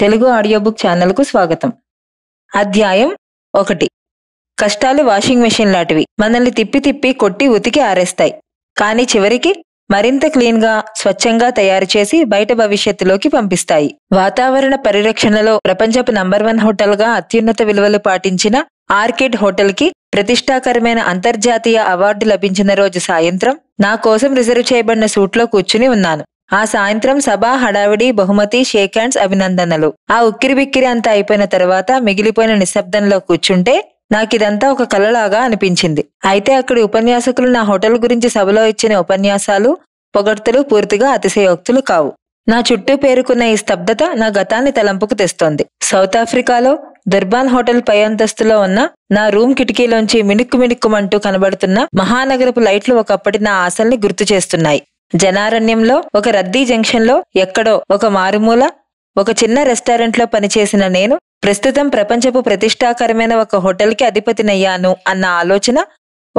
Telugu audio book ఛానల్కు స్వాగతం అధ్యాయం ఒకటి కష్టాలు వాషింగ్ మెషిన్ లాంటివి మనల్ని తిప్పి తిప్పి కొట్టి ఉతికి ఆరేస్తాయి కానీ చివరికి మరింత క్లీన్గా స్వచ్ఛంగా తయారు చేసి బయట భవిష్యత్తులోకి పంపిస్తాయి వాతావరణ పరిరక్షణలో ప్రపంచపు నంబర్ వన్ హోటల్గా అత్యున్నత విలువలు పాటించిన ఆర్కిడ్ హోటల్కి ప్రతిష్టాకరమైన అంతర్జాతీయ అవార్డు లభించిన రోజు సాయంత్రం నా కోసం రిజర్వ్ చేయబడిన సూట్లో కూర్చుని ఉన్నాను ఆ సాయంత్రం సభ హడావిడి బహుమతి షేక్ హ్యాండ్స్ అభినందనలు ఆ ఉక్కిరి బిక్కిరి అంతా అయిపోయిన తర్వాత మిగిలిపోయిన నిశ్శబ్దంలో కూర్చుంటే నాకిదంతా ఒక కలలాగా అనిపించింది అయితే అక్కడి ఉపన్యాసకులు నా హోటల్ గురించి సభలో ఇచ్చిన ఉపన్యాసాలు పొగడ్తలు పూర్తిగా అతిశయోక్తులు కావు నా చుట్టూ పేరుకున్న ఈ స్తబ్దత నా గతాన్ని తలంపుకు తెస్తోంది సౌత్ ఆఫ్రికాలో దుర్బాన్ హోటల్ పై అంతస్తులో ఉన్న నా రూమ్ కిటికీలోంచి మిణుక్కు మిణుక్కుమంటూ కనబడుతున్న మహానగరపు లైట్లు ఒకప్పటి నా ఆశల్ని గుర్తు చేస్తున్నాయి జనారణ్యంలో ఒక రద్దీ జంక్షన్లో ఎక్కడో ఒక మారుమూల ఒక చిన్న రెస్టారెంట్లో పనిచేసిన నేను ప్రస్తుతం ప్రపంచపు ప్రతిష్టాకరమైన ఒక హోటల్కి అధిపతినయ్యాను అన్న ఆలోచన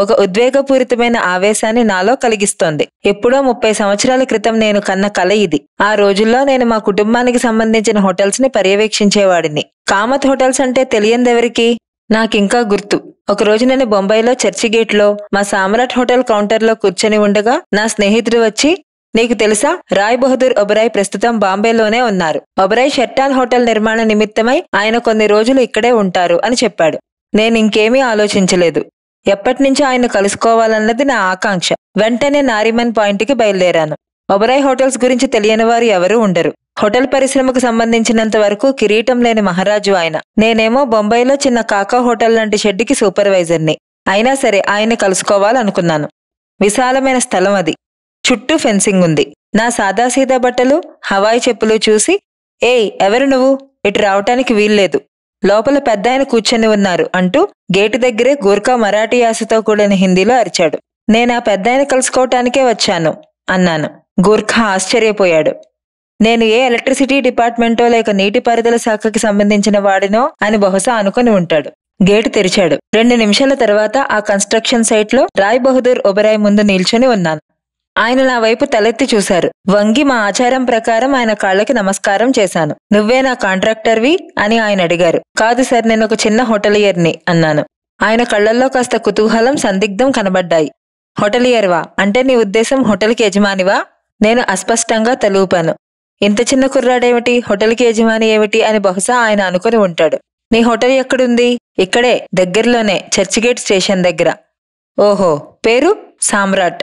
ఒక ఉద్వేగపూరితమైన ఆవేశాన్ని నాలో కలిగిస్తోంది ఎప్పుడో ముప్పై సంవత్సరాల క్రితం నేను కన్న కల ఇది ఆ రోజుల్లో నేను మా కుటుంబానికి సంబంధించిన హోటల్స్ ని పర్యవేక్షించేవాడిని కామత్ హోటల్స్ అంటే తెలియందెవరికి నాకింకా గుర్తు ఒకరోజు నేను బొంబాయిలో చర్చిగేట్లో మా సామ్రాట్ హోటల్ కౌంటర్లో కూర్చొని ఉండగా నా స్నేహితుడు వచ్చి నీకు తెలుసా రాయ్ బహదూర్ ఒబరాయ్ ప్రస్తుతం బాంబేలోనే ఉన్నారు ఒబరాయ్ షెట్టాన్ హోటల్ నిర్మాణ నిమిత్తమై ఆయన కొన్ని రోజులు ఇక్కడే ఉంటారు అని చెప్పాడు నేను ఇంకేమీ ఆలోచించలేదు ఎప్పటినుంచో ఆయన కలుసుకోవాలన్నది నా ఆకాంక్ష వెంటనే నారిమన్ పాయింట్కి బయలుదేరాను ఒబరాయ్ హోటల్స్ గురించి తెలియని వారు ఎవరూ ఉండరు హోటల్ పరిశ్రమకు సంబంధించినంత వరకు కిరీటం లేని మహారాజు ఆయన నేనేమో బొంబాయిలో చిన్న కాకా హోటల్ లాంటి షెడ్కి సూపర్వైజర్ని అయినా సరే ఆయన్ని కలుసుకోవాలనుకున్నాను విశాలమైన స్థలం అది చుట్టూ ఫెన్సింగ్ ఉంది నా సాదాసీదా బట్టలు హవాయి చెప్పులు చూసి ఏయ్ ఎవరు నువ్వు ఇటు రావటానికి వీల్లేదు లోపల పెద్ద ఆయన కూర్చొని ఉన్నారు అంటూ గేటు దగ్గరే గోర్ఖా మరాఠీ యాసతో కూడిన హిందీలో అరిచాడు నేను ఆ పెద్దాయన కలుసుకోవటానికే వచ్చాను అన్నాను గూర్ఖా ఆశ్చర్యపోయాడు నేను ఏ ఎలక్ట్రిసిటీ డిపార్ట్మెంటో లేక నీటి శాఖకి సంబంధించిన వాడినో అని బహుశా అనుకుని ఉంటాడు గేటు తెరిచాడు రెండు నిమిషాల తర్వాత ఆ కన్స్ట్రక్షన్ సైట్లో రాయ్ బహదూర్ ఒబరాయ్ ముందు నిల్చొని ఉన్నాను ఆయన నా వైపు తలెత్తి చూశారు వంగి మా ఆచారం ప్రకారం ఆయన కాళ్ళకి నమస్కారం చేశాను నువ్వే నా కాంట్రాక్టర్వి అని ఆయన అడిగారు కాదు సార్ నేను ఒక చిన్న హోటలియర్ని అన్నాను ఆయన కళ్లల్లో కాస్త కుతూహలం సందిగ్ధం కనబడ్డాయి హోటలియర్వా అంటే నీ ఉద్దేశం హోటల్కి యజమానివా నేను అస్పష్టంగా తలూపాను ఇంత చిన్న కుర్రాడేమిటి హోటల్కి యజమాని ఏమిటి అని బహుశా ఆయన అనుకుని ఉంటాడు నీ హోటల్ ఎక్కడుంది ఇక్కడే దగ్గరలోనే చర్చిగేట్ స్టేషన్ దగ్గర ఓహో పేరు సామ్రాట్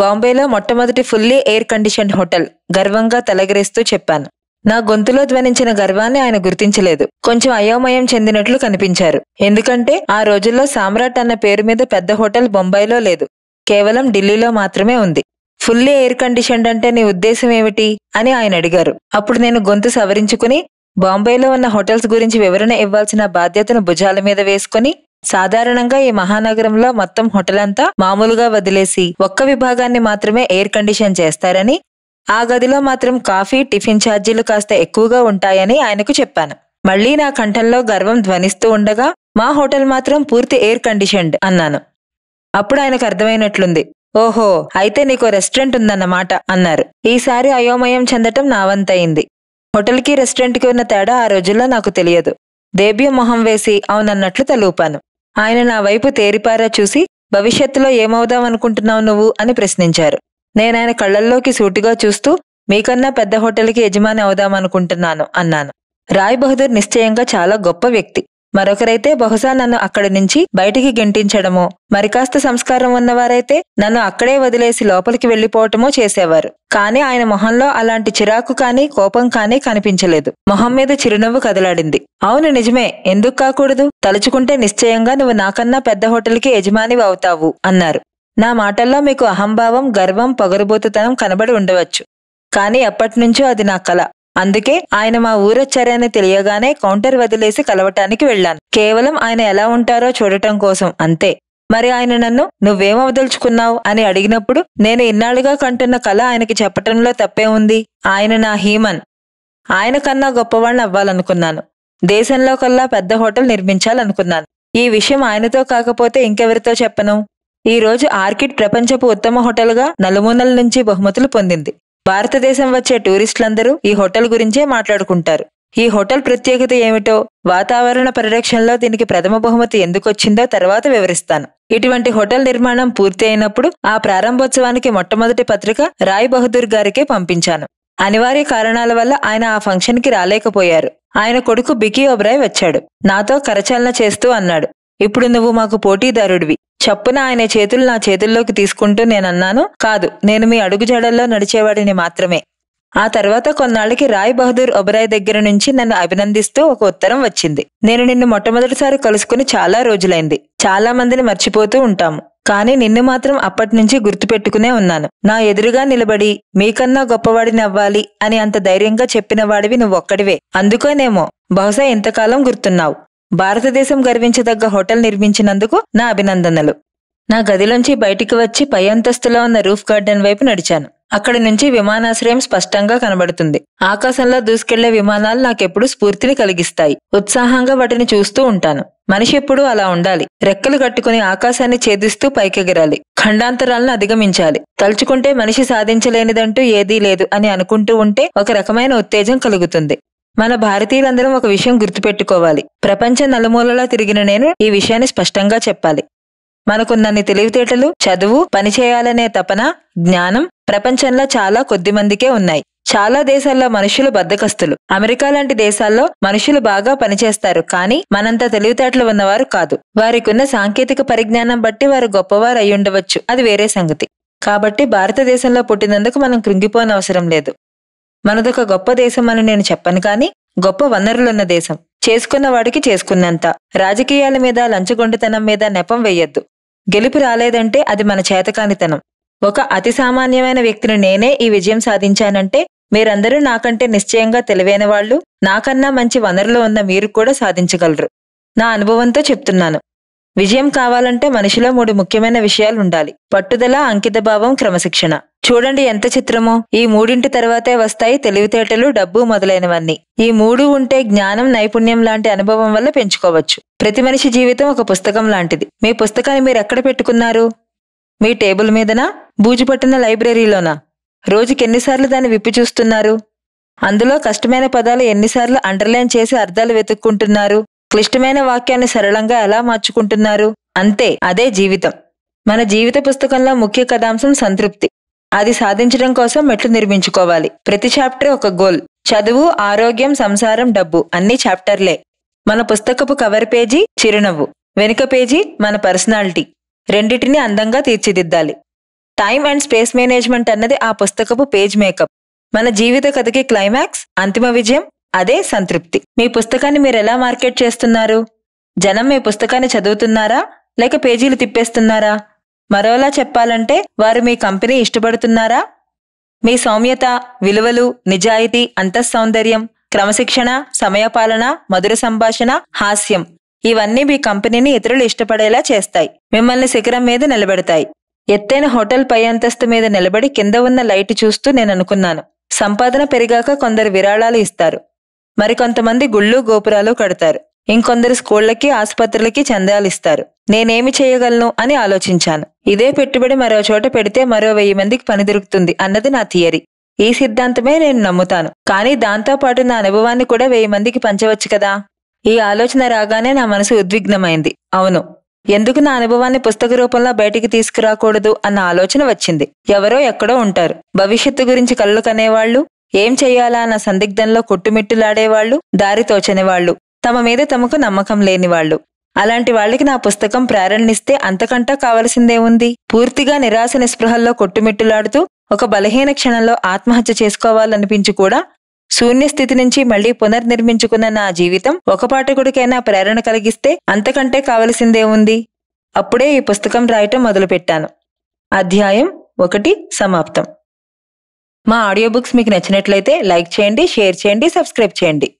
బాంబేలో మొట్టమొదటి ఫుల్లీ ఎయిర్ కండిషన్ హోటల్ గర్వంగా తలగరేస్తూ చెప్పాను నా గొంతులో ధ్వనించిన గర్వాన్ని ఆయన గుర్తించలేదు కొంచెం అయోమయం చెందినట్లు కనిపించారు ఎందుకంటే ఆ రోజుల్లో సామ్రాట్ అన్న పేరు మీద పెద్ద హోటల్ బొంబాయిలో లేదు కేవలం ఢిల్లీలో మాత్రమే ఉంది ఫుల్లీ ఎయిర్ కండిషన్డ్ అంటే నీ ఉద్దేశం ఏమిటి అని ఆయన అడిగారు అప్పుడు నేను గొంతు సవరించుకుని బాంబేలో ఉన్న హోటల్స్ గురించి వివరణ ఇవ్వాల్సిన బాధ్యతను భుజాల మీద వేసుకుని సాధారణంగా ఈ మహానగరంలో మొత్తం హోటల్ అంతా మామూలుగా వదిలేసి ఒక్క విభాగాన్ని మాత్రమే ఎయిర్ కండిషన్ చేస్తారని ఆ గదిలో మాత్రం కాఫీ టిఫిన్ ఛార్జీలు కాస్త ఎక్కువగా ఉంటాయని ఆయనకు చెప్పాను మళ్లీ నా కంఠంలో గర్వం ధ్వనిస్తూ ఉండగా మా హోటల్ మాత్రం పూర్తి ఎయిర్ కండిషన్డ్ అన్నాను అప్పుడు ఆయనకు అర్థమైనట్లుంది ఓహో అయితే నీకు రెస్టారెంట్ ఉందన్నమాట అన్నారు ఈసారి అయోమయం చెందటం నా వంతయింది హోటల్కి రెస్టారెంట్కి ఉన్న తేడా ఆ రోజుల్లో నాకు తెలియదు దేబ్యం మొహం వేసి అవునన్నట్లు తలూపాను ఆయన నా వైపు తేరిపారా చూసి భవిష్యత్తులో ఏమవుదాం అనుకుంటున్నావు నువ్వు అని ప్రశ్నించారు నేనాయన కళ్ళల్లోకి సూటిగా చూస్తూ మీకన్నా పెద్ద హోటల్కి యజమాని అవుదామనుకుంటున్నాను అన్నాను రాయ్ బహదూర్ నిశ్చయంగా చాలా గొప్ప వ్యక్తి మరొకరైతే బహుశా నన్ను అక్కడి నుంచి బయటికి గెంటించడమో మరికాస్త సంస్కారం ఉన్నవారైతే నన్ను అక్కడే వదిలేసి లోపలికి వెళ్లిపోవటమో చేసేవారు కానీ ఆయన మొహంలో అలాంటి చిరాకు కాని కోపం కాని కనిపించలేదు మొహం మీద చిరునవ్వు కదలాడింది అవును నిజమే ఎందుకు కాకూడదు తలుచుకుంటే నిశ్చయంగా నువ్వు నాకన్నా పెద్ద హోటల్కి యజమానివి అవుతావు అన్నారు నా మాటల్లో మీకు అహంభావం గర్వం పొగరుబోతుతనం కనబడి ఉండవచ్చు కానీ ఎప్పటినుంచో అది నా కళ అందుకే ఆయన మా ఊరొచ్చారని తెలియగానే కౌంటర్ వదిలేసి కలవటానికి వెళ్ళాను కేవలం ఆయన ఎలా ఉంటారో చూడటం కోసం అంతే మరి ఆయన నన్ను వదులుచుకున్నావు అని అడిగినప్పుడు నేను ఇన్నాళ్లుగా కంటున్న కళ ఆయనకి చెప్పటంలో తప్పే ఉంది ఆయన నా హీమన్ ఆయన కన్నా గొప్పవాళ్ళని అవ్వాలనుకున్నాను దేశంలో కల్లా పెద్ద హోటల్ నిర్మించాలనుకున్నాను ఈ విషయం ఆయనతో కాకపోతే ఇంకెవరితో చెప్పను ఈ రోజు ఆర్కిడ్ ప్రపంచపు ఉత్తమ హోటల్గా నలుమూనల నుంచి బహుమతులు పొందింది భారతదేశం వచ్చే టూరిస్టులందరూ ఈ హోటల్ గురించే మాట్లాడుకుంటారు ఈ హోటల్ ప్రత్యేకత ఏమిటో వాతావరణ పరిరక్షణలో దీనికి ప్రథమ బహుమతి ఎందుకొచ్చిందో తర్వాత వివరిస్తాను ఇటువంటి హోటల్ నిర్మాణం పూర్తి అయినప్పుడు ఆ ప్రారంభోత్సవానికి మొట్టమొదటి పత్రిక రాయ్ బహదూర్ గారికే పంపించాను అనివార్య కారణాల వల్ల ఆయన ఆ ఫంక్షన్కి రాలేకపోయారు ఆయన కొడుకు బికీ ఒబ్రాయ్ వచ్చాడు నాతో కరచాలన చేస్తూ అన్నాడు ఇప్పుడు నువ్వు మాకు పోటీదారుడివి చప్పున ఆయన చేతులు నా చేతుల్లోకి తీసుకుంటూ నేనన్నాను కాదు నేను మీ అడుగుజాడల్లో నడిచేవాడిని మాత్రమే ఆ తర్వాత కొన్నాళ్ళకి రాయ్ బహదూర్ ఒబరాయ్ దగ్గర నుంచి నన్ను అభినందిస్తూ ఒక ఉత్తరం వచ్చింది నేను నిన్ను మొట్టమొదటిసారి కలుసుకుని చాలా రోజులైంది చాలా మందిని మర్చిపోతూ ఉంటాము కానీ నిన్ను మాత్రం అప్పటి నుంచి గుర్తుపెట్టుకునే ఉన్నాను నా ఎదురుగా నిలబడి మీకన్నా గొప్పవాడిని అవ్వాలి అని అంత ధైర్యంగా చెప్పిన వాడివి నువ్వొక్కడివే అందుకోనేమో బహుశా ఇంతకాలం గుర్తున్నావు భారతదేశం గర్వించదగ్గ హోటల్ నిర్మించినందుకు నా అభినందనలు నా గదిలోంచి బయటికి వచ్చి పై అంతస్తులో ఉన్న రూఫ్ గార్డెన్ వైపు నడిచాను అక్కడి నుంచి విమానాశ్రయం స్పష్టంగా కనబడుతుంది ఆకాశంలో దూసుకెళ్లే విమానాలు నాకెప్పుడు స్ఫూర్తిని కలిగిస్తాయి ఉత్సాహంగా వాటిని చూస్తూ ఉంటాను మనిషి ఎప్పుడూ అలా ఉండాలి రెక్కలు కట్టుకుని ఆకాశాన్ని ఛేదిస్తూ పైకెగిరాలి ఖండాంతరాలను అధిగమించాలి తలుచుకుంటే మనిషి సాధించలేనిదంటూ ఏదీ లేదు అని అనుకుంటూ ఉంటే ఒక రకమైన ఉత్తేజం కలుగుతుంది మన భారతీయులందరం ఒక విషయం గుర్తుపెట్టుకోవాలి ప్రపంచ నలుమూలలా తిరిగిన నేను ఈ విషయాన్ని స్పష్టంగా చెప్పాలి మనకున్నన్ని తెలివితేటలు చదువు పనిచేయాలనే తపన జ్ఞానం ప్రపంచంలో చాలా కొద్ది మందికే ఉన్నాయి చాలా దేశాల్లో మనుషులు బద్దకస్తులు అమెరికా లాంటి దేశాల్లో మనుషులు బాగా పనిచేస్తారు కానీ మనంత తెలివితేటలు ఉన్నవారు కాదు వారికున్న సాంకేతిక పరిజ్ఞానం బట్టి వారు గొప్పవారు అయ్యుండవచ్చు అది వేరే సంగతి కాబట్టి భారతదేశంలో పుట్టినందుకు మనం కృంగిపోనవసరం లేదు మనదొక గొప్ప దేశం అని నేను చెప్పను కానీ గొప్ప వనరులున్న దేశం చేసుకున్న వాడికి చేసుకున్నంత రాజకీయాల మీద లంచగొండితనం మీద నెపం వెయ్యొద్దు గెలుపు రాలేదంటే అది మన చేతకానితనం ఒక అతి సామాన్యమైన వ్యక్తిని నేనే ఈ విజయం సాధించానంటే మీరందరూ నాకంటే నిశ్చయంగా తెలివైన వాళ్ళు నాకన్నా మంచి వనరులు ఉన్న మీరు కూడా సాధించగలరు నా అనుభవంతో చెప్తున్నాను విజయం కావాలంటే మనిషిలో మూడు ముఖ్యమైన విషయాలు ఉండాలి పట్టుదల అంకితభావం క్రమశిక్షణ చూడండి ఎంత చిత్రమో ఈ మూడింటి తర్వాతే వస్తాయి తెలివితేటలు డబ్బు మొదలైనవన్నీ ఈ మూడు ఉంటే జ్ఞానం నైపుణ్యం లాంటి అనుభవం వల్ల పెంచుకోవచ్చు ప్రతి మనిషి జీవితం ఒక పుస్తకం లాంటిది మీ పుస్తకాన్ని మీరు ఎక్కడ పెట్టుకున్నారు మీ టేబుల్ మీదనా బూజు పట్టిన లైబ్రరీలోనా రోజుకెన్నిసార్లు దాన్ని విప్పి చూస్తున్నారు అందులో కష్టమైన పదాలు ఎన్నిసార్లు అండర్లైన్ చేసి అర్థాలు వెతుక్కుంటున్నారు క్లిష్టమైన వాక్యాన్ని సరళంగా ఎలా మార్చుకుంటున్నారు అంతే అదే జీవితం మన జీవిత పుస్తకంలో ముఖ్య కథాంశం సంతృప్తి అది సాధించడం కోసం మెట్లు నిర్మించుకోవాలి ప్రతి చాప్టర్ ఒక గోల్ చదువు ఆరోగ్యం సంసారం డబ్బు అన్ని చాప్టర్లే మన పుస్తకపు కవర్ పేజీ చిరునవ్వు వెనుక పేజీ మన పర్సనాలిటీ రెండిటిని అందంగా తీర్చిదిద్దాలి టైం అండ్ స్పేస్ మేనేజ్మెంట్ అన్నది ఆ పుస్తకపు పేజ్ మేకప్ మన జీవిత కథకి క్లైమాక్స్ అంతిమ విజయం అదే సంతృప్తి మీ పుస్తకాన్ని మీరు ఎలా మార్కెట్ చేస్తున్నారు జనం మీ పుస్తకాన్ని చదువుతున్నారా లేక పేజీలు తిప్పేస్తున్నారా మరోలా చెప్పాలంటే వారు మీ కంపెనీ ఇష్టపడుతున్నారా మీ సౌమ్యత విలువలు నిజాయితీ అంతఃసౌందర్యం క్రమశిక్షణ సమయపాలన మధుర సంభాషణ హాస్యం ఇవన్నీ మీ కంపెనీని ఇతరులు ఇష్టపడేలా చేస్తాయి మిమ్మల్ని శిఖరం మీద నిలబెడతాయి ఎత్తైన హోటల్ పై అంతస్తు మీద నిలబడి కింద ఉన్న లైట్ చూస్తూ నేను అనుకున్నాను సంపాదన పెరిగాక కొందరు విరాళాలు ఇస్తారు మరికొంతమంది గుళ్ళు గోపురాలు కడతారు ఇంకొందరు స్కూళ్లకి ఆసుపత్రులకి చందాలిస్తారు నేనేమి చేయగలను అని ఆలోచించాను ఇదే పెట్టుబడి మరో చోట పెడితే మరో వెయ్యి మందికి పని దొరుకుతుంది అన్నది నా థియరీ ఈ సిద్ధాంతమే నేను నమ్ముతాను కానీ దాంతోపాటు నా అనుభవాన్ని కూడా వెయ్యి మందికి పంచవచ్చు కదా ఈ ఆలోచన రాగానే నా మనసు ఉద్విగ్నమైంది అవును ఎందుకు నా అనుభవాన్ని పుస్తక రూపంలో బయటికి తీసుకురాకూడదు అన్న ఆలోచన వచ్చింది ఎవరో ఎక్కడో ఉంటారు భవిష్యత్తు గురించి కళ్ళు కనేవాళ్లు ఏం చెయ్యాలా అన్న సందిగ్ధంలో కొట్టుమిట్టులాడేవాళ్లు దారి తోచనివాళ్లు తమ మీద తమకు నమ్మకం లేనివాళ్లు అలాంటి వాళ్ళకి నా పుస్తకం ప్రేరణనిస్తే అంతకంటా కావలసిందేముంది పూర్తిగా నిరాశ నిస్పృహల్లో కొట్టుమిట్టులాడుతూ ఒక బలహీన క్షణంలో ఆత్మహత్య చేసుకోవాలనిపించి కూడా శూన్యస్థితి నుంచి మళ్లీ పునర్నిర్మించుకున్న నా జీవితం ఒక పాఠకుడికైనా ప్రేరణ కలిగిస్తే అంతకంటే కావలసిందేముంది అప్పుడే ఈ పుస్తకం రాయటం మొదలుపెట్టాను అధ్యాయం ఒకటి సమాప్తం మా ఆడియో బుక్స్ మీకు నచ్చినట్లయితే లైక్ చేయండి షేర్ చేయండి సబ్స్క్రైబ్ చేయండి